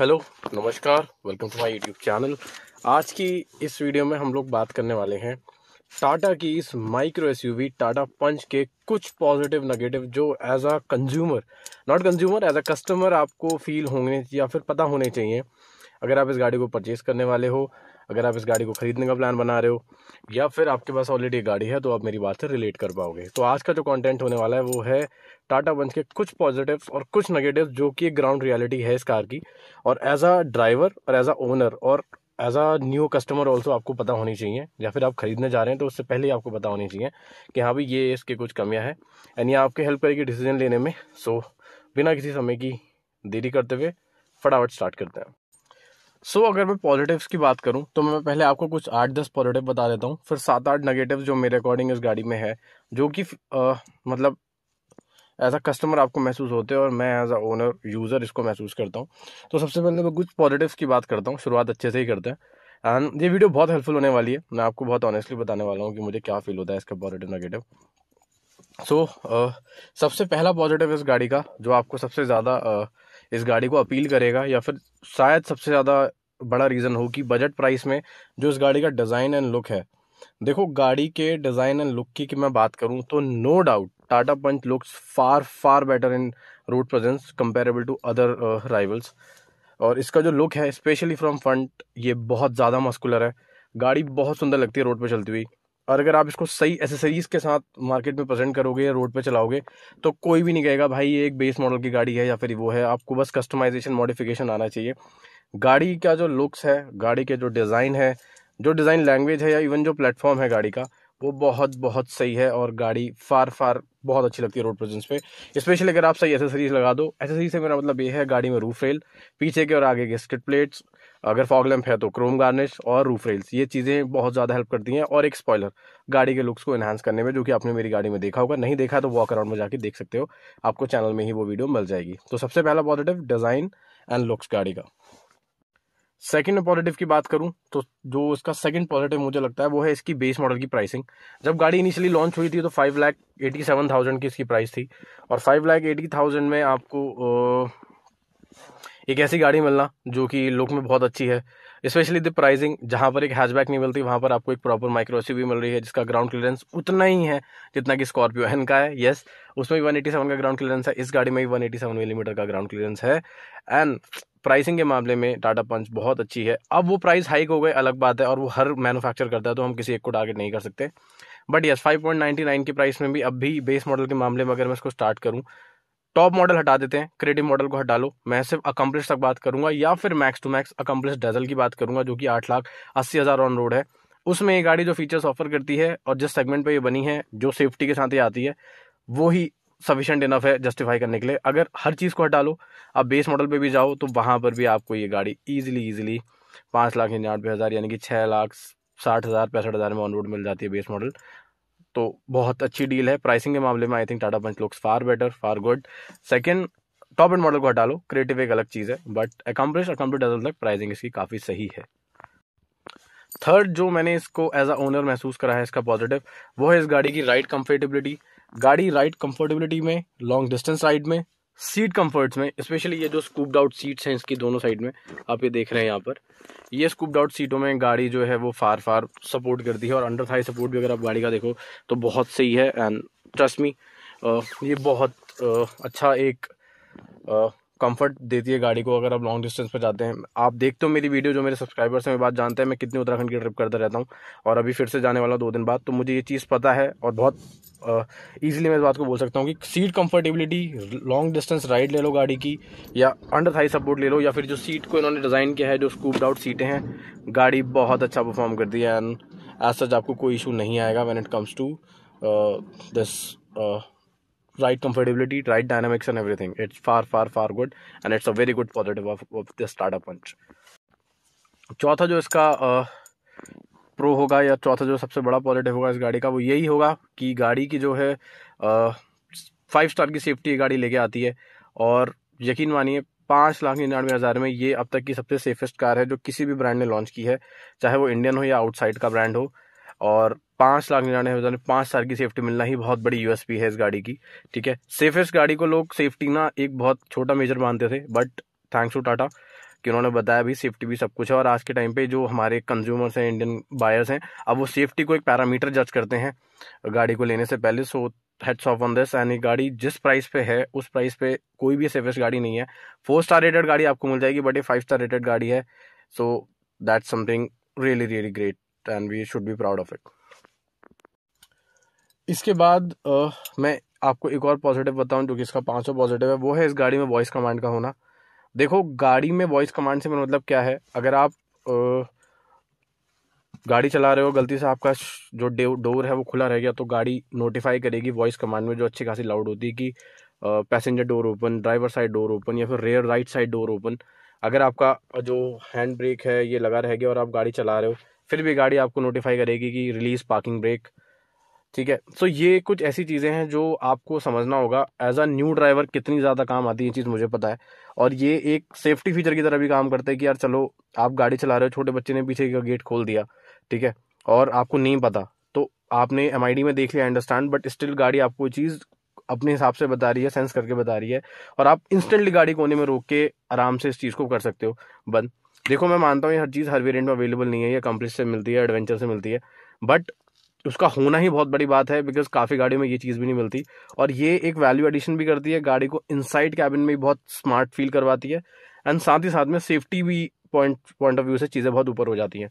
Hello नमस्कार welcome to my YouTube channel आज की इस वीडियो में हम लोग बात करने वाले हैं टाटा की इस माइक्रो एसयूवी टाटा पंच के कुछ पॉजिटिव नेगेटिव जो as a consumer not consumer as a customer आपको फील होंगे या फिर पता होने चाहिए अगर आप इस गाड़ी को परचेज़ करने वाले हो अगर आप इस गाड़ी को ख़रीदने का प्लान बना रहे हो या फिर आपके पास ऑलरेडी एक गाड़ी है तो आप मेरी बात से रिलेट कर पाओगे तो आज का जो कंटेंट होने वाला है वो है टाटा वंश के कुछ पॉजिटिव्स और कुछ नेगेटिव्स जो कि ग्राउंड रियलिटी है इस कार की और एज अ ड्राइवर और एज अ ओनर और as a new customer also आपको पता होनी चाहिए या फिर आप खरीदने जा रहे हैं तो उससे पहले ही आपको पता होनी चाहिए कि हाँ भाई ये इसके कुछ कमियाँ हैं एंड ये आपके हेल्प करेगी डिसीजन लेने में सो बिना किसी समय की देरी करते हुए फटाफट स्टार्ट करते हैं सो so, अगर मैं पॉजिटिव्स की बात करूं तो मैं पहले आपको कुछ आठ दस पॉजिटिव बता देता हूं फिर सात आठ नेगेटिव जो मेरे अकॉर्डिंग इस गाड़ी में है जो कि मतलब एज अ कस्टमर आपको महसूस होते हैं और मैं एज अ ओनर यूज़र इसको महसूस करता हूँ तो सबसे पहले मैं कुछ पॉजिटिव्स की बात करता हूँ शुरुआत अच्छे से ही करते हैं एंड ये वीडियो बहुत हेल्पफुल होने वाली है मैं आपको बहुत ऑनेस्टली बताने वाला हूँ कि मुझे क्या फील होता है इसका पॉजिटिव नेगेटिव सो सबसे पहला पॉजिटिव इस गाड़ी का जो आपको सबसे ज़्यादा uh, इस गाड़ी को अपील करेगा या फिर शायद सबसे ज़्यादा बड़ा रीज़न हो कि बजट प्राइस में जो इस गाड़ी का डिज़ाइन एंड लुक है देखो गाड़ी के डिज़ाइन एंड लुक की कि मैं बात करूँ तो no doubt Tata Punch looks far far better in road presence comparable to other rivals और इसका जो लुक है स्पेशली फ्रॉम फ्रंट ये बहुत ज़्यादा मस्कुलर है गाड़ी बहुत सुंदर लगती है रोड पर चलती हुई और अगर आप इसको सही एसेसरीज़ के साथ मार्केट में प्रेजेंट करोगे या रोड पे चलाओगे तो कोई भी नहीं कहेगा भाई ये एक बेस मॉडल की गाड़ी है या फिर वो है आपको बस कस्टमाइजेशन मॉडिफिकेशन आना चाहिए गाड़ी का जो लुक्स है गाड़ी के जो डिज़ाइन है जो डिज़ाइन लैंग्वेज है या इवन जो प्लेटफॉर्म है गाड़ी का वो बहुत बहुत सही है और गाड़ी फार फार बहुत अच्छी लगती है रोड प्रेजेंस पे स्पेशली अगर आप सही एसेसरीज लगा दो एसेसरीज से मेरा मतलब ये है गाड़ी में रूफ रेल पीछे के और आगे के स्किट प्लेट्स अगर फॉग लैम्प है तो क्रोम गार्निश और रूफ रेल्स ये चीज़ें बहुत ज़्यादा हेल्प करती हैं और एक स्पॉयलर गाड़ी के लुक्स को एनहांस करने में जो कि आपने मेरी गाड़ी में देखा होगा नहीं देखा तो वॉक अराउंड में जाके देख सकते हो आपको चैनल में ही वो वीडियो मिल जाएगी तो सबसे पहला पॉजिटिव डिज़ाइन एंड लुक्स गाड़ी का सेकेंड पॉजिटिव की बात करूं तो जो इसका सेकंड पॉजिटिव मुझे लगता है वो है इसकी बेस मॉडल की प्राइसिंग जब गाड़ी इनिशियली लॉन्च हुई थी तो five lakh eighty seven thousand की इसकी प्राइस थी और फाइव लैख एटी थाउजेंड में आपको एक ऐसी गाड़ी मिलना जो कि लुक में बहुत अच्छी है स्पेशली द प्राइसिंग जहाँ पर एक हैचबैक नहीं मिलती वहाँ पर आपको एक प्रॉपर माइक्रो भी मिल रही है जिसका ग्राउंड क्लियरेंस उतना ही है जितना कि स्कॉर्पियो एन का है येस उसमें भी वन एटी सेवन का ग्राउंड क्लियरेंस है इस गाड़ी में भी वन एटी सेवन मिलीमीटर का ग्राउंड क्लियरेंस है एंड प्राइसिंग के मामले में टाटा पंच बहुत अच्छी है अब वो प्राइस हाइक हो गए अलग बात है और वो हर मैन्युफैक्चर करता है तो हम किसी एक को टारगेट नहीं कर सकते but yes five point ninety nine की प्राइस में भी अब भी बेस मॉडल के मामले में अगर मैं इसको स्टार्ट करूँ टॉप मॉडल हटा देते हैं क्रिएटिव मॉडल को हटा लो मैं सिर्फ अकम्पलिश तक बात करूंगा या फिर max to max accomplished dazzle की बात करूंगा जो कि आठ लाख अस्सी हज़ार ऑन रोड है उसमें ये गाड़ी जो फीचर्स ऑफर करती है और जिस सेगमेंट पे ये बनी है जो सेफ्टी के साथ ये आती है वो ही सफिशेंट इनफ है जस्टिफाई करने के लिए अगर हर चीज़ को हटा लो आप बेस मॉडल पर भी जाओ तो वहाँ पर भी आपको ये गाड़ी ईजिली ईजिली पाँच लाख निन्यानवे हज़ार यानी कि छः लाख साठ हज़ार पैंसठ हज़ार में ऑन रोड मिल जाती है बेस मॉडल तो बहुत अच्छी डील है प्राइसिंग के मामले में I think Tata Punch looks far better far good second top end model को हटा लो क्रिएटिव एक अलग चीज़ है बट अकम्प्लिश अकम्प्लिट तक प्राइसिंग इसकी काफ़ी सही है थर्ड जो मैंने इसको एज अ ओनर महसूस करा है इसका पॉजिटिव वो है इस गाड़ी की राइड कंफर्टेबिलिटी गाड़ी राइड कंफर्टेबिलिटी में लॉन्ग डिस्टेंस राइड में सीट कंफर्ट्स में स्पेशली ये जो स्कूप्ड आउट सीट्स हैं इसकी दोनों साइड में आप ये देख रहे हैं यहाँ पर ये स्कूप्ड आउट सीटों में गाड़ी जो है वो फार फार सपोर्ट करती है और अंडर थाई सपोर्ट भी अगर आप गाड़ी का देखो तो बहुत सही है एंड ट्रस्ट मी ये बहुत अच्छा एक कंफर्ट देती है गाड़ी को अगर आप लॉन्ग डिस्टेंस पर जाते हैं आप देखते हो मेरी वीडियो जो मेरे सब्सक्राइबर्स हैं बात जानते हैं मैं कितनी उत्तराखंड की ट्रिप करता रहता हूँ और अभी फिर से जाने वाला दो दिन बाद तो मुझे ये चीज़ पता है और बहुत ईजिली मैं इस बात को बोल सकता हूँ कि seat comfortability long distance ride ले लो गाड़ी की या अंडर थाई सपोर्ट ले लो या फिर जो सीट को इन्होंने डिज़ाइन किया है जो स्कूप्ड आउट सीटें हैं गाड़ी बहुत अच्छा परफॉर्म करती है एंड एज सच आपको कोई इशू नहीं आएगा when it comes to this right comfortability, right dynamics, and everything. It's far, far, far good, and it's a very good positive of, of the startup punch. चौथा जो इसका pro होगा या चौथा जो सबसे बड़ा पॉजिटिव होगा इस गाड़ी का वो यही होगा कि गाड़ी की जो है फाइव स्टार की सेफ्टी गाड़ी लेके आती है और यकीन मानिए पाँच लाख निन्यानवे हज़ार में ये अब तक की सबसे सेफेस्ट कार है जो किसी भी ब्रांड ने लॉन्च की है चाहे वो इंडियन हो या आउटसाइड का ब्रांड हो और पाँच लाख निन्यानवे हज़ार पाँच साल की सेफ्टी मिलना ही बहुत बड़ी यूएसपी है इस गाड़ी की ठीक है सेफेस्ट गाड़ी को लोग सेफ्टी ना एक बहुत छोटा मेजर मानते थे बट थैंक्स टू टाटा कि उन्होंने बताया भी सेफ्टी भी सब कुछ है और आज के टाइम पे जो हमारे कंज्यूमर्स हैं इंडियन बायर्स हैं अब वो सेफ्टी को एक पैरामीटर जज करते हैं गाड़ी को लेने से पहले so heads off on this यानी गाड़ी जिस प्राइस पे है उस प्राइस पे कोई भी सेफेस्ट गाड़ी नहीं है फोर स्टार रेटेड गाड़ी आपको मिल जाएगी बट ये फाइव स्टार रेटेड गाड़ी है so that's something really really great and we should be proud of it इसके बाद uh, मैं आपको एक और पॉजिटिव बताऊं जो कि इसका पाँचवा पॉजिटिव है वो है इस गाड़ी में वॉइस कमांड का होना देखो गाड़ी में वॉइस कमांड से मेरा मतलब क्या है अगर आप uh, गाड़ी चला रहे हो गलती से आपका जो डोर है वो खुला रह गया तो गाड़ी नोटिफाई करेगी वॉइस कमांड में जो अच्छी खासी लाउड होती है कि passenger door open driver side door open या फिर rear right side door open अगर आपका जो हैंड ब्रेक है ये लगा रह गया और आप गाड़ी चला रहे हो फिर भी गाड़ी आपको नोटिफाई करेगी कि रिलीज़ पार्किंग ब्रेक ठीक है सो ये कुछ ऐसी चीज़ें हैं जो आपको समझना होगा एज अ न्यू ड्राइवर कितनी ज़्यादा काम आती है ये चीज़ मुझे पता है और ये एक सेफ्टी फीचर की तरह भी काम करता है कि यार चलो आप गाड़ी चला रहे हो छोटे बच्चे ने पीछे का गेट खोल दिया ठीक है और आपको नहीं पता तो आपने एम में देख लिया अंडरस्टैंड बट स्टिल गाड़ी आपको चीज़ अपने हिसाब से बता रही है सेंस करके बता रही है और आप इंस्टेंटली गाड़ी कोने में रोक के आराम से इस चीज़ को कर सकते हो बंद देखो मैं मानता हूँ ये हर चीज़ हर वेरियंट में अवेलेबल नहीं है या कंपनी से मिलती है एडवेंचर से मिलती है बट उसका होना ही बहुत बड़ी बात है बिकॉज काफ़ी गाड़ियों में ये चीज़ भी नहीं मिलती और ये एक वैल्यू एडिशन भी करती है गाड़ी को इनसाइड कैबिन में भी बहुत स्मार्ट फील करवाती है एंड साथ ही साथ में सेफ्टी भी पॉइंट पॉइंट ऑफ व्यू से चीज़ें बहुत ऊपर हो जाती हैं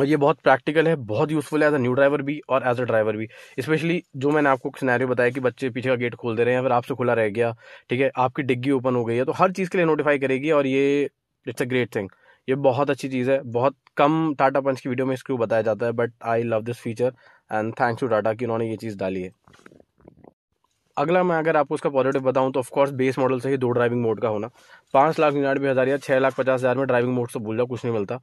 और ये बहुत प्रैक्टिकल है बहुत यूज़फुल है एज अ न्यू ड्राइवर भी और एज अ ड्राइवर भी स्पेशली जो मैंने आपको सिनेरियो बताया कि बच्चे पीछे का गेट खोल दे रहे हैं फिर आपसे खुला रह गया ठीक है आपकी डिग्गी ओपन हो गई है तो हर चीज़ के लिए नोटिफाई करेगी और ये इट्स अ ग्रेट थिंग ये बहुत अच्छी चीज़ है बहुत कम टाटा पंच की वीडियो में इसको बताया जाता है but I love this feature and thanks to Tata कि उन्होंने ये चीज़ डाली है अगला मैं अगर आपको उसका पॉजिटिव बताऊं तो ऑफकोर्स बेस मॉडल से ही दो ड्राइविंग मोड का होना पाँच लाख निन्यानवे हज़ार या छः लाख पचास हज़ार में ड्राइविंग मोड से भूल जाओ कुछ नहीं मिलता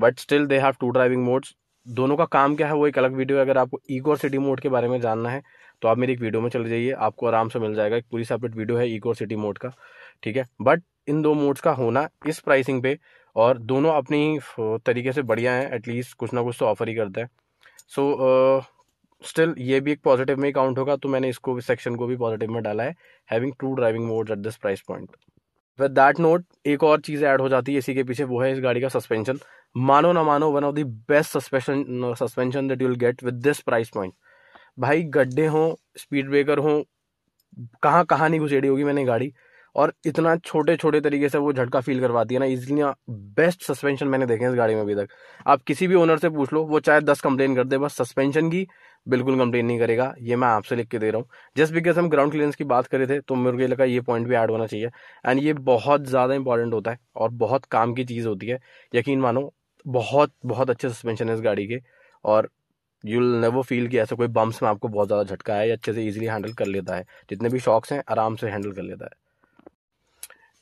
but still they have two driving modes दोनों का काम क्या है वो एक अलग वीडियो है अगर आपको ईको और सिटी मोड के बारे में जानना है तो आप मेरी एक वीडियो में चले जाइए आपको आराम से मिल जाएगा एक पूरी सेपरेट वीडियो है ईको और सिटी मोड का ठीक है बट इन दो मोड्स का होना इस प्राइसिंग पे और दोनों अपनी तरीके से बढ़िया हैं एटलीस्ट कुछ ना कुछ तो ऑफर ही करते हैं सो स्टिल ये भी एक पॉजिटिव में काउंट होगा तो मैंने इसको सेक्शन को भी पॉजिटिव में डाला है having two driving modes at this price point with that note एक और चीज़ ऐड हो जाती है इसी के पीछे वो है इस गाड़ी का सस्पेंशन मानो ना मानो one of the best suspension suspension that you'll get with this price point भाई गड्ढे हों स्पीड ब्रेकर हों कहाँ कहाँ नहीं घुसेड़ी होगी मैंने गाड़ी और इतना छोटे छोटे तरीके से वो झटका फील करवाती है ना इसलिए बेस्ट सस्पेंशन मैंने देखे इस गाड़ी में अभी तक आप किसी भी ओनर से पूछ लो वो चाहे दस कंप्लेन कर दे बस सस्पेंशन की बिल्कुल कंप्लेन नहीं करेगा ये मैं आपसे लिख के दे रहा हूँ जस्ट बिकॉज हम ग्राउंड क्लियरेंस की बात करे थे तो मुझे लगा ये पॉइंट भी ऐड होना चाहिए एंड ये बहुत ज़्यादा इंपॉर्टेंट होता है और बहुत काम की चीज़ होती है यकीन मानो बहुत बहुत अच्छे सस्पेंशन है इस गाड़ी के और यू नेवर फील कि ऐसा कोई बम्स में आपको बहुत ज़्यादा झटका है या अच्छे से इजीली हैंडल कर लेता है जितने भी शॉक्स हैं आराम से हैंडल कर लेता है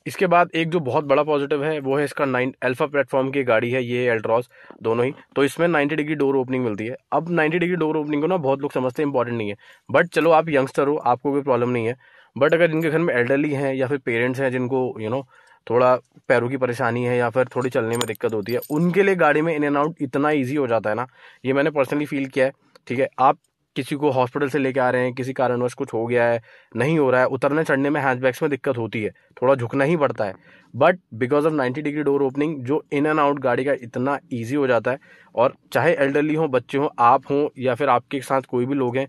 इसके बाद एक जो बहुत बड़ा पॉजिटिव है वो है इसका नाइन अल्फा प्लेटफॉर्म की गाड़ी है ये एल्ट्रॉस दोनों ही तो इसमें 90 डिग्री डोर ओपनिंग मिलती है अब 90 डिग्री डोर ओपनिंग को ना बहुत लोग समझते हैं इंपॉर्टेंट नहीं है बट चलो आप यंगस्टर हो आपको कोई प्रॉब्लम नहीं है बट अगर जिनके घर में एल्डरली हैं या फिर पेरेंट्स हैं जिनको यू you नो know, थोड़ा पैरों की परेशानी है या फिर थोड़ी चलने में दिक्कत होती है उनके लिए गाड़ी में इन एंड आउट इतना ईजी हो जाता है ना ये मैंने पर्सनली फील किया है ठीक है आप किसी को हॉस्पिटल से लेके आ रहे हैं किसी कारणवश कुछ हो गया है नहीं हो रहा है उतरने चढ़ने में बैग्स में दिक्कत होती है थोड़ा झुकना ही पड़ता है but because of ninety degree door opening जो इन एंड आउट गाड़ी का इतना ईजी हो जाता है और चाहे एल्डरली हो बच्चे हों आप हों या फिर आपके साथ कोई भी लोग हैं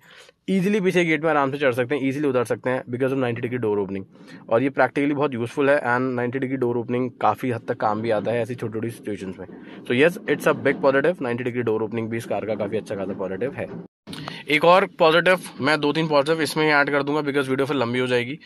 ईजिली पीछे गेट में आराम से चढ़ सकते हैं ईजिली उतर सकते हैं because of ninety degree door opening और ये प्रैक्टिकली बहुत यूजफुल है and ninety degree door opening काफ़ी हद तक काम भी आता है ऐसी छोटी छोटी सिचुएशन में so yes it's a big positive ninety degree door opening भी इस कार का काफ़ी अच्छा खासा पॉजिटिव है एक और पॉजिटिव मैं दो तीन पॉजिटिव इसमें ऐड कर दूंगा बिकॉज वीडियो फिर लंबी हो जाएगी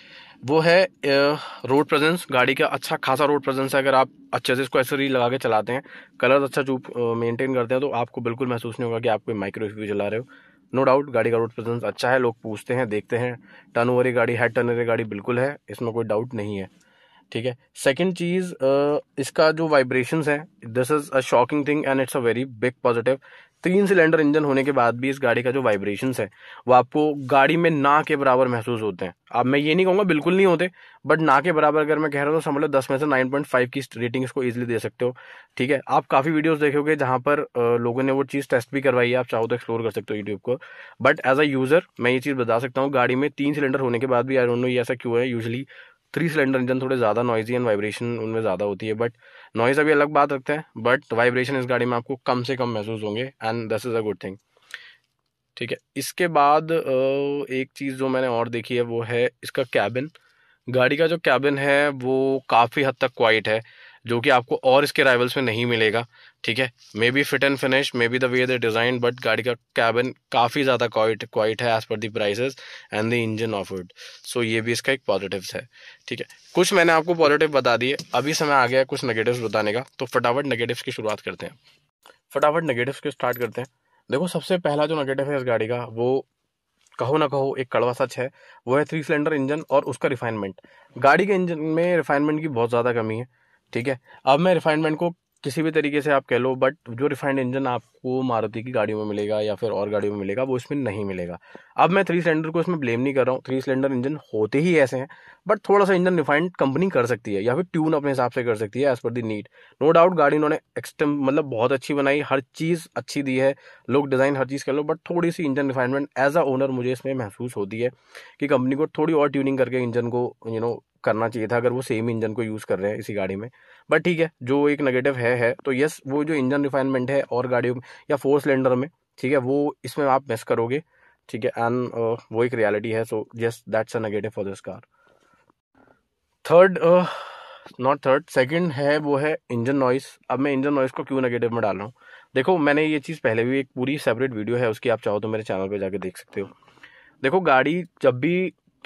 वो है रोड प्रेजेंस गाड़ी का अच्छा खासा रोड प्रेजेंस है अगर आप अच्छे से इसको एसरी लगा के चलाते हैं कलर अच्छा चूप मेंटेन करते हैं तो आपको बिल्कुल महसूस नहीं होगा कि आप कोई माइक्रो एफ चला रहे हो नो डाउट गाड़ी का रोड प्रेजेंस अच्छा है लोग पूछते हैं देखते हैं टर्न ओवर गाड़ी है टर्न ओवर गाड़ी बिल्कुल है इसमें कोई डाउट नहीं है ठीक है सेकेंड चीज़ इसका जो वाइब्रेशन है this is a shocking thing and it's a very big positive तीन सिलेंडर इंजन होने के बाद भी इस गाड़ी का जो वाइब्रेशन है वो आपको गाड़ी में ना के बराबर महसूस होते हैं अब मैं ये नहीं कहूंगा बिल्कुल नहीं होते बट ना के बराबर अगर मैं कह रहा हूँ तो समझ लो दस में से नाइन पॉइंट फाइव की रेटिंग इसको ईजिली दे सकते हो ठीक है आप काफ़ी वीडियोज देखोगे जहां पर लोगों ने वो चीज़ टेस्ट भी करवाई है आप चाहो तो एक्सप्लोर कर सकते हो यूट्यूब को बट एज अ यूज़र मैं ये चीज़ बता सकता हूँ गाड़ी में तीन सिलेंडर होने के बाद भी आई डोंट नो ये ऐसा क्यों है यूजली थ्री सिलेंडर इंजन थोड़े ज़्यादा नॉइजी एंड वाइब्रेशन उनमें ज़्यादा होती है बट नॉइज़ अभी अलग बात रखते हैं बट वाइब्रेशन इस गाड़ी में आपको कम से कम महसूस होंगे and this is a good thing ठीक है इसके बाद एक चीज़ जो मैंने और देखी है वो है इसका कैबिन गाड़ी का जो कैबिन है वो काफ़ी हद तक क्वाइट है जो कि आपको और इसके राइवल्स में नहीं मिलेगा ठीक है maybe fit and finish maybe the way the design but गाड़ी का कैबिन काफ़ी ज़्यादा क्वाइट क्वाइट है as per the prices and the engine offered so ये भी इसका एक पॉजिटिव है ठीक है कुछ मैंने आपको पॉजिटिव बता दिए अभी समय आ गया कुछ नेगेटिव्स बताने का तो फटाफट नेगेटिव्स की शुरुआत करते हैं फटाफट नेगेटिव्स के स्टार्ट करते हैं देखो सबसे पहला जो नेगेटिव है इस गाड़ी का वो कहो ना कहो एक कड़वा सच है वो है थ्री सिलेंडर इंजन और उसका रिफाइनमेंट गाड़ी के इंजन में रिफाइनमेंट की बहुत ज़्यादा कमी है ठीक है अब मैं रिफाइनमेंट को किसी भी तरीके से आप कह लो बट जो रिफाइंड इंजन आपको मारुति की गाड़ियों में मिलेगा या फिर और गाड़ियों में मिलेगा वो इसमें नहीं मिलेगा अब मैं थ्री सिलेंडर को इसमें ब्लेम नहीं कर रहा हूँ थ्री सिलेंडर इंजन होते ही ऐसे हैं बट थोड़ा सा इंजन रिफाइंड कंपनी कर सकती है या फिर ट्यून अपने हिसाब से कर सकती है एज पर दी नीड नो डाउट गाड़ी इन्होंने एक्सटम मतलब बहुत अच्छी बनाई हर चीज़ अच्छी दी है लोग डिज़ाइन हर चीज़ कर लो बट थोड़ी सी engine refinement as a owner मुझे इसमें महसूस होती है कि कंपनी को थोड़ी और ट्यूनिंग करके इंजन को यू नो करना चाहिए था अगर वो सेम इंजन को यूज़ कर रहे हैं इसी गाड़ी में बट ठीक है जो एक नेगेटिव है है तो यस वो जो इंजन रिफाइनमेंट है और गाड़ियों में या फोर सिलेंडर में ठीक है वो इसमें आप मिस करोगे ठीक है एंड uh, वो एक रियलिटी है so yes that's a negative for this car third not third second है वो है इंजन नॉइस अब मैं इंजन नॉइस को क्यों नेगेटिव में डाल रहा हूँ देखो मैंने ये चीज़ पहले भी एक पूरी सेपरेट वीडियो है उसकी आप चाहो तो मेरे चैनल पर जाके देख सकते हो देखो गाड़ी जब भी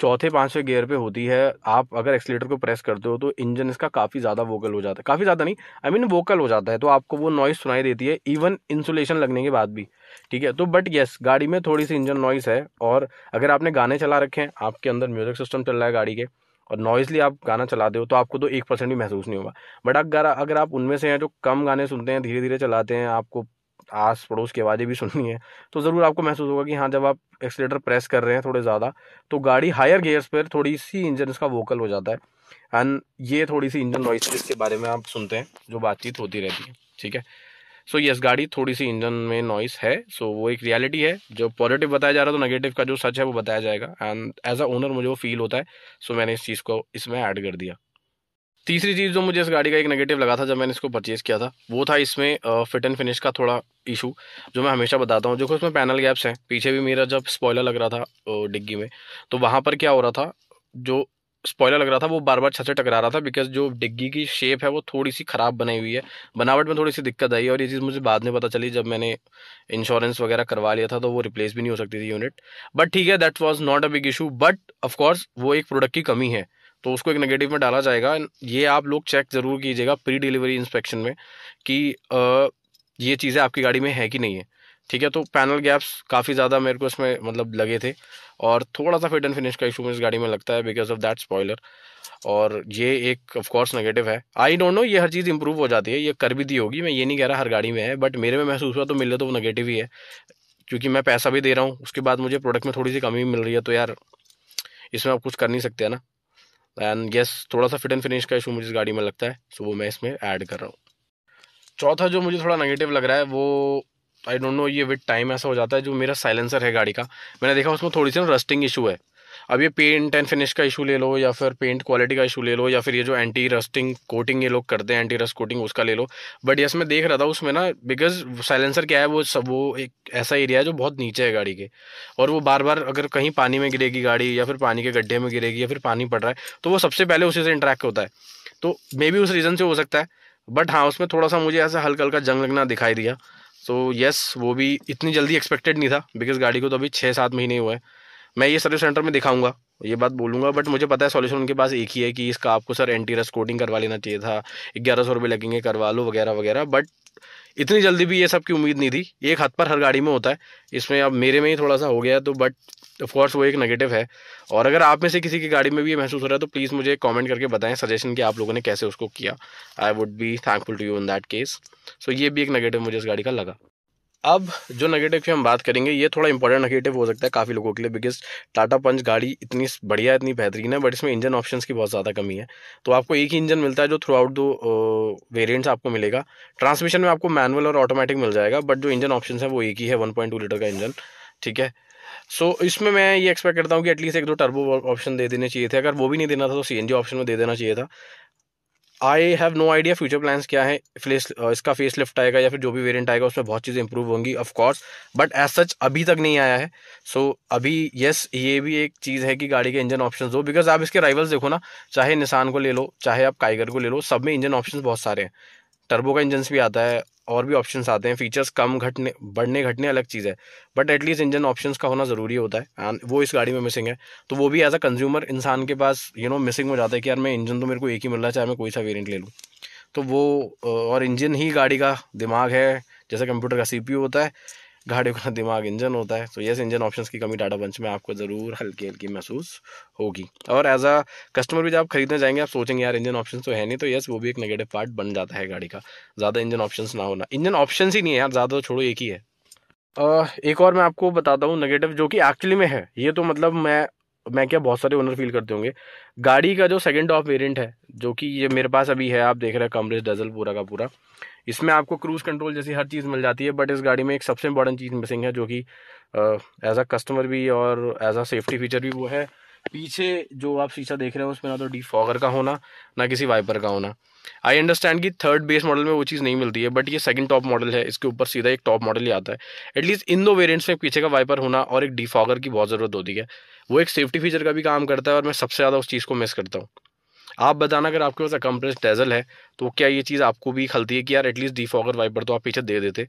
चौथे पांचवें गियर पे होती है आप अगर एक्सीटर को प्रेस करते हो तो इंजन इसका काफ़ी ज़्यादा वोकल हो जाता है काफ़ी ज़्यादा नहीं I I mean mean, vocal हो जाता है तो आपको वो नॉइस सुनाई देती है इवन इंसुलेशन लगने के बाद भी ठीक है तो बट येस गाड़ी में थोड़ी सी इंजन नॉइस है और अगर आपने गाने चला रखे हैं आपके अंदर म्यूज़िक सिस्टम चल रहा है गाड़ी के और नॉइजली आप गाना चलाते हो तो आपको तो एक परसेंट भी महसूस नहीं होगा बट अगर अगर आप उनमें से हैं जो कम गाने सुनते हैं धीरे धीरे चलाते हैं आपको आस पड़ोस की आवाज़ें भी सुननी है तो ज़रूर आपको महसूस होगा कि हाँ जब आप एक्सलेटर प्रेस कर रहे हैं थोड़े ज़्यादा तो गाड़ी हायर गेयर्स पर थोड़ी सी इंजन इसका वोकल हो जाता है एंड ये थोड़ी सी इंजन नॉइस इसके बारे में आप सुनते हैं जो बातचीत होती रहती है ठीक है सो so, यस yes, गाड़ी थोड़ी सी इंजन में नॉइस है सो so, वो एक रियलिटी है जो पॉजिटिव बताया जा रहा है तो नेगेटिव का जो सच है वो बताया जाएगा एंड एज अ ओनर मुझे वो फील होता है सो so, मैंने इस चीज़ को इसमें ऐड कर दिया तीसरी चीज़ जो मुझे इस गाड़ी का एक नेगेटिव लगा था जब मैंने इसको परचेज़ किया था वो था इसमें फिट एंड फिनिश का थोड़ा इशू जो मैं हमेशा बताता हूँ जो कि उसमें पैनल गैप्स हैं पीछे भी मेरा जब स्पॉयलर लग रहा था डिग्गी में तो वहाँ पर क्या हो रहा था जो स्पॉयलर लग रहा था वो बार बार छत से टकरा रहा था बिकॉज जो डिग्गी की शेप है वो थोड़ी सी ख़राब बनाई हुई है बनावट में थोड़ी सी दिक्कत आई और ये चीज़ मुझे बाद में पता चली जब मैंने इंश्योरेंस वगैरह करवा लिया था तो वो रिप्लेस भी नहीं हो सकती थी यूनिट बट ठीक है that was not a big issue but of course वो एक प्रोडक्ट की कमी है तो उसको एक नेगेटिव में डाला जाएगा ये आप लोग चेक ज़रूर कीजिएगा प्री डिलीवरी इंस्पेक्शन में कि आ, ये चीज़ें आपकी गाड़ी में है कि नहीं है ठीक है तो पैनल गैप्स काफ़ी ज़्यादा मेरे को इसमें मतलब लगे थे और थोड़ा सा फिट एंड फिनिश का इशू इस गाड़ी में लगता है बिकॉज ऑफ दैट स्पॉयलर और ये एक ऑफकोर्स नेगेटिव है आई डोंट नो ये हर चीज़ इंप्रूव हो जाती है ये कर भी दी होगी मैं ये नहीं कह रहा हर गाड़ी में है बट मेरे में महसूस हुआ तो मिले तो वो नेगेटिव ही है क्योंकि मैं पैसा भी दे रहा हूँ उसके बाद मुझे प्रोडक्ट में थोड़ी सी कमी मिल रही है तो यार इसमें आप कुछ कर नहीं सकते ना एंड यस थोड़ा सा फिट एंड फिनिश का इशू मुझे इस गाड़ी में लगता है सो वो मैं इसमें ऐड कर रहा हूँ चौथा जो मुझे थोड़ा नेगेटिव लग रहा है वो आई डोंट नो ये विद टाइम ऐसा हो जाता है जो मेरा साइलेंसर है गाड़ी का मैंने देखा उसमें थोड़ी सी ना रस्टिंग इशू है अब ये पेंट एंड फिनिश का इशू ले लो या फिर पेंट क्वालिटी का इशू ले लो या फिर ये जो एंटी रस्टिंग कोटिंग ये लोग करते हैं एंटी रस्ट कोटिंग उसका ले लो बट यस मैं देख रहा था उसमें ना बिकॉज साइलेंसर क्या है वो सब वो एक ऐसा एरिया है जो बहुत नीचे है गाड़ी के और वो बार बार अगर कहीं पानी में गिरेगी गाड़ी या फिर पानी के गड्ढे में गिरेगी या फिर पानी पड़ रहा है तो वो सबसे पहले उसी से इंटरेक्ट होता है तो मे बी उस रीज़न से हो सकता है बट हाँ उसमें थोड़ा सा मुझे ऐसा हल्का हल्का जंग लगना दिखाई दिया तो यस वो भी इतनी जल्दी एक्सपेक्टेड नहीं था बिकॉज गाड़ी को तो अभी छः सात महीने हुए हैं मैं ये सर्विस सेंटर में दिखाऊंगा ये बात बोलूँगा बट मुझे पता है सॉल्यूशन उनके पास एक ही है कि इसका आपको सर एंटी रस कोटिंग करवा लेना चाहिए था ग्यारह सौ रुपये लगेंगे करवा लो वगैरह वगैरह बट इतनी जल्दी भी ये सब की उम्मीद नहीं थी एक हाथ पर हर गाड़ी में होता है इसमें अब मेरे में ही थोड़ा सा हो गया तो बट ऑफकोर्स वो एक नेगेटिव है और अगर आप में से किसी की गाड़ी में भी ये महसूस हो रहा है तो प्लीज़ मुझे कमेंट करके बताएं सजेशन कि आप लोगों ने कैसे उसको किया I would be thankful to you in that case so ये भी एक नेगेटिव मुझे इस गाड़ी का लगा अब जो नेगेटिव की हम बात करेंगे ये थोड़ा इंपॉर्टेंट नेगेटिव हो सकता है काफ़ी लोगों के लिए बिकॉज टाटा पंच गाड़ी इतनी बढ़िया इतनी बेहतरीन है बट इसमें इंजन ऑप्शंस की बहुत ज़्यादा कमी है तो आपको एक ही इंजन मिलता है जो थ्रू आउट दो वेरियंट्स आपको मिलेगा ट्रांसमिशन में आपको मैनुअल और ऑटोमेटिक मिल जाएगा बट जो इंजन ऑप्शन है वो एक ही है वन लीटर का इंजन ठीक है सो so, इसमें मैं ये एक्सपेक्ट करता हूँ कि एटलीस्ट एक दो टर्बो ऑप्शन दे देने चाहिए थे अगर वो भी नहीं देना था तो सी ऑप्शन में दे देना चाहिए था I have no idea future plans क्या है फेस इसका फेस लिफ्ट आएगा या फिर जो भी वेरिएंट आएगा उसमें बहुत चीज़ें इंप्रूव होंगी of course but as such अभी तक नहीं आया है सो so, अभी यस yes, ये भी एक चीज़ है कि गाड़ी के इंजन ऑप्शन हो बिकॉज आप इसके राइवल्स देखो ना चाहे निशान को ले लो चाहे आप काइगर को ले लो सब में इंजन ऑप्शन बहुत सारे हैं टर्बो का इंजन भी आता है और भी ऑप्शन आते हैं फीचर्स कम घटने बढ़ने घटने अलग चीज़ है बट एटलीस्ट इंजन ऑप्शन का होना ज़रूरी होता है एंड वो इस गाड़ी में मिसिंग है तो वो भी एज अ कंज्यूमर इंसान के पास यू नो मिसिंग हो जाता है कि यार मैं इंजन तो मेरे को एक ही मिल रहा है चाहे मैं कोई सा वेरियंट ले लूँ तो वो और इंजन ही गाड़ी का दिमाग है जैसे कंप्यूटर का सी होता है गाड़ियों का दिमाग इंजन होता है तो यस इंजन ऑप्शंस की कमी टाटा पंच में आपको ज़रूर हल्की हल्की महसूस होगी और एज अ कस्टमर भी जब आप खरीदने जाएंगे आप सोचेंगे यार इंजन ऑप्शन तो है नहीं तो यस वो भी एक नेगेटिव पार्ट बन जाता है गाड़ी का ज़्यादा इंजन ऑप्शन ना होना इंजन ऑप्शन ही नहीं है यार ज़्यादा तो छोड़ो एक ही है एक और मैं आपको बताता हूँ नेगेटिव जो कि एक्चुअली में है ये तो मतलब मैं मैं क्या बहुत सारे ओनर फील करते होंगे गाड़ी का जो सेकेंड टॉप वेरियंट है जो कि ये मेरे पास अभी है आप देख रहे हैं कमरेज डजल पूरा का पूरा इसमें आपको क्रूज़ कंट्रोल जैसी हर चीज़ मिल जाती है बट इस गाड़ी में एक सबसे इंपॉर्टेंट चीज़ मिसिंग है जो कि एज अ कस्टमर भी और एज अ सेफ्टी फीचर भी वो है पीछे जो आप शीशा देख रहे हैं उसमें ना तो डिफॉगर का होना ना किसी वाइपर का होना आई अंडरस्टैंड कि थर्ड बेस मॉडल में वो चीज़ नहीं मिलती है बट ये सेकंड टॉप मॉडल है इसके ऊपर सीधा एक टॉप मॉडल ही आता है एटलीस्ट इन दो वेरियंट्स में पीछे का वाइपर होना और एक डिफॉगर की बहुत ज़रूरत होती है वो एक सेफ्टी फीचर का भी काम करता है और मैं सबसे ज़्यादा उस चीज़ को मिस करता हूँ आप बताना अगर आपके पास अकम्प्रेस डेजल है तो क्या ये चीज़ आपको भी खलती है कि यार एटलीस्ट डी फॉगर वाइपर तो आप पीछे दे देते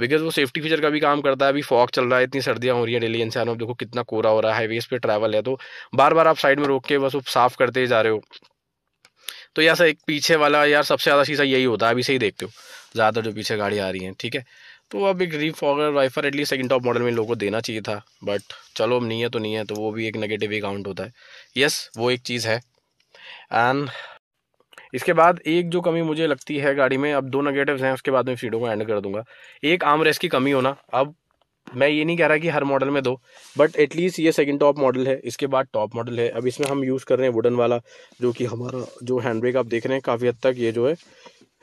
बिकॉज वो सेफ्टी फीचर का भी काम करता है अभी फॉग चल रहा है इतनी सर्दियाँ हो रही हैं डेली इंसानों देखो कितना कोरा हो रहा है हाईवेज पर ट्रैवल है तो बार बार आप साइड में रोक के बस वो साफ़ करते जा रहे हो तो यार सर एक पीछे वाला यार सबसे ज़्यादा शीशा यही होता है अभी से ही देखते हो ज़्यादातर जो पीछे गाड़ी आ रही हैं ठीक है तो अब एक fogger wiper at least second top model में लोगों को देना चाहिए था बट चलो अब नहीं है तो नहीं है तो वो भी एक नेगेटिव अकाउंट होता है यस वो एक चीज़ है एंड इसके बाद एक जो कमी मुझे लगती है गाड़ी में अब दो नेगेटिव हैं उसके बाद मैं फीडो को एंड कर दूंगा एक आम रेस की कमी होना अब मैं ये नहीं कह रहा कि हर मॉडल में दो बट एटलीस्ट ये सेकंड टॉप मॉडल है इसके बाद टॉप मॉडल है अब इसमें हम यूज़ कर रहे हैं वुडन वाला जो कि हमारा जो हैंड ब्रेक आप देख रहे हैं काफ़ी हद तक ये जो है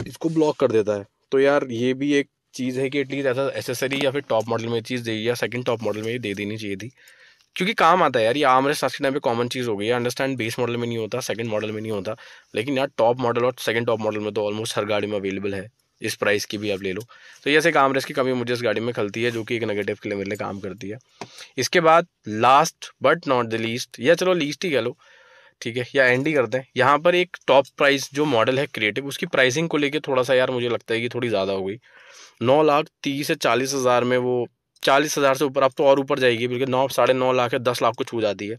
इसको ब्लॉक कर देता है तो यार ये भी एक चीज़ है कि एटलीस्ट ऐसा एसेसरी या फिर टॉप मॉडल में चीज़ दे या सेकंड टॉप मॉडल में दे देनी चाहिए थी क्योंकि काम आता है यार ये आमरे साथ के टाइम पे कॉमन चीज़ हो गई है अंडरस्टैंड बेस मॉडल में नहीं होता सेकंड मॉडल में नहीं होता लेकिन यार टॉप मॉडल और सेकंड टॉप मॉडल में तो ऑलमोस्ट हर गाड़ी में अवेलेबल है इस प्राइस की भी आप ले लो तो ये काम रेस की कमी मुझे इस गाड़ी में खलती है जो कि एक नेगेटिव के लिए मेरे लिए काम करती है इसके बाद last but not the least या चलो लीस्ट ही कह लो ठीक है या एंड ही करते हैं यहाँ पर एक टॉप प्राइस जो मॉडल है क्रिएटिव उसकी प्राइसिंग को लेके थोड़ा सा यार मुझे लगता है कि थोड़ी ज़्यादा हो गई नौ लाख तीस से चालीस हज़ार में वो चालीस हज़ार से ऊपर अब तो और ऊपर जाएगी बिल्कुल नौ साढ़े नौ लाख या दस लाख को छू जाती है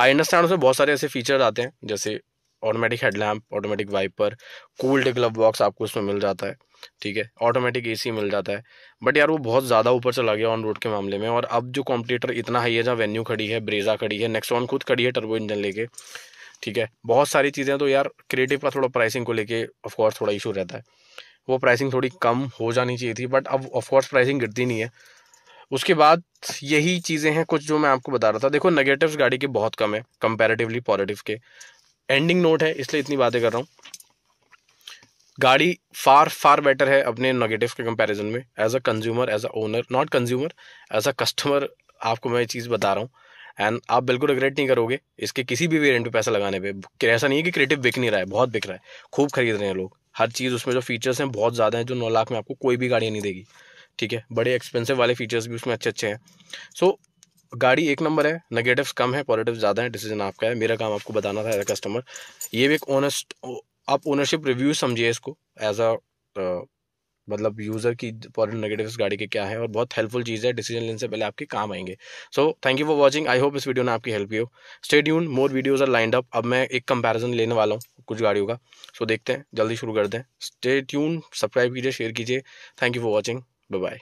आई अंडरस्टैंड उसमें बहुत सारे ऐसे फीचर आते हैं जैसे automatic headlamp automatic wiper cooled glove box आपको उसमें मिल जाता है ठीक है ऑटोमेटिक ए मिल जाता है बट यार वो बहुत ज़्यादा ऊपर चला गया ऑन रोड के मामले में और अब जो कॉम्पिटिटर इतना हाई है जहाँ वेन्यू खड़ी है ब्रेजा खड़ी है नेक्सॉन खुद खड़ी है टर्बो इंजन लेके ठीक है बहुत सारी चीज़ें तो यार क्रिएटिव का थोड़ा प्राइसिंग को लेके ऑफकोर्स थोड़ा इशू रहता है वो प्राइसिंग थोड़ी कम हो जानी चाहिए थी बट अब ऑफकोर्स प्राइसिंग गिरती नहीं है उसके बाद यही चीज़ें हैं कुछ जो मैं आपको बता रहा था देखो नेगेटिव्स गाड़ी के बहुत कम है कंपैरेटिवली पॉजिटिव के एंडिंग नोट है इसलिए इतनी बातें कर रहा हूँ गाड़ी फार फार बेटर है अपने नेगेटिव के कंपैरिजन में as a consumer as a owner not consumer as a customer आपको मैं ये चीज़ बता रहा हूँ एंड आप बिल्कुल रिग्रेट नहीं करोगे इसके किसी भी वेरियंट पर पैसा लगाने पर ऐसा नहीं है कि क्रिएटिव बिक नहीं रहा है बहुत बिक रहा है खूब खरीद रहे हैं लोग हर चीज़ उसमें जो फीचर्स हैं बहुत ज़्यादा हैं जो नौ लाख में आपको कोई भी गाड़ी नहीं देगी ठीक है बड़े एक्सपेंसिव वाले फीचर्स भी उसमें अच्छे अच्छे हैं सो so, गाड़ी एक नंबर है नेगेटिव्स कम है पॉजिटिव ज़्यादा है डिसीजन आपका है मेरा काम आपको बताना था एज अ कस्टमर ये भी एक ओनेस्ट आप ओनरशिप रिव्यू समझिए इसको एज अ मतलब यूज़र की पॉजिटिव नेगेटिव्स गाड़ी के क्या है और बहुत हेल्पफुल चीज़ है डिसीजन लेने से पहले आपके काम आएंगे so thank you for watching I hope इस वीडियो ने आपकी हेल्प की हो स्टेड यून more videos are lined up अब मैं एक कंपैरिजन लेने वाला हूँ कुछ गाड़ियों का सो so, देखते हैं जल्दी शुरू कर दें स्टे सब्सक्राइब कीजिए शेयर कीजिए thank you for watching Bye bye.